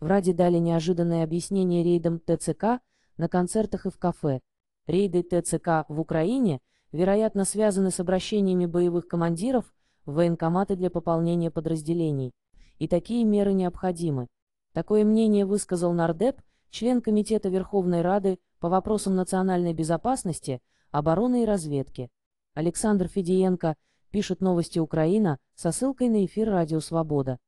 В Раде дали неожиданное объяснение рейдам ТЦК на концертах и в кафе. Рейды ТЦК в Украине, вероятно, связаны с обращениями боевых командиров в военкоматы для пополнения подразделений. И такие меры необходимы. Такое мнение высказал Нардеп, член Комитета Верховной Рады по вопросам национальной безопасности, обороны и разведки. Александр Федиенко, пишет новости Украина со ссылкой на эфир «Радио Свобода».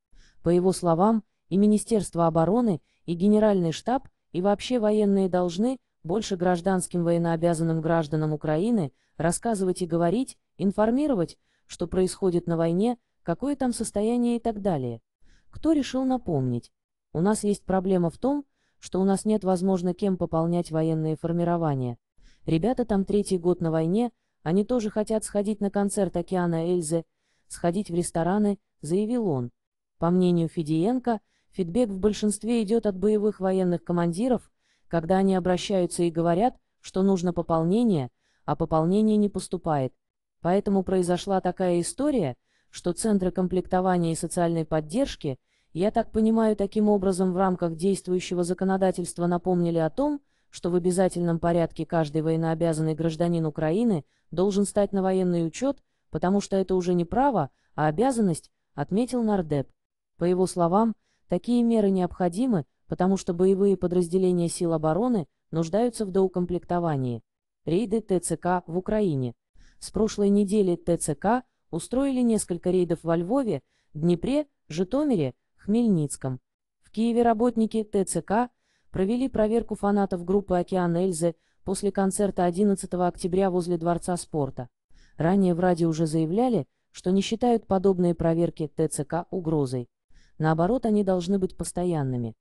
По его словам, и Министерство обороны, и Генеральный штаб, и вообще военные должны, больше гражданским военнообязанным гражданам Украины, рассказывать и говорить, информировать, что происходит на войне, какое там состояние и так далее. Кто решил напомнить? У нас есть проблема в том, что у нас нет возможно кем пополнять военные формирования. Ребята там третий год на войне, они тоже хотят сходить на концерт океана Эльзы, сходить в рестораны, заявил он. По мнению Федиенко, Фидбэк в большинстве идет от боевых военных командиров, когда они обращаются и говорят, что нужно пополнение, а пополнение не поступает. Поэтому произошла такая история, что центры комплектования и социальной поддержки, я так понимаю, таким образом в рамках действующего законодательства напомнили о том, что в обязательном порядке каждый военнообязанный гражданин Украины должен стать на военный учет, потому что это уже не право, а обязанность, отметил Нардеп. По его словам, Такие меры необходимы, потому что боевые подразделения сил обороны нуждаются в доукомплектовании. Рейды ТЦК в Украине. С прошлой недели ТЦК устроили несколько рейдов во Львове, Днепре, Житомире, Хмельницком. В Киеве работники ТЦК провели проверку фанатов группы «Океан Эльзы» после концерта 11 октября возле Дворца спорта. Ранее в Раде уже заявляли, что не считают подобные проверки ТЦК угрозой. Наоборот, они должны быть постоянными,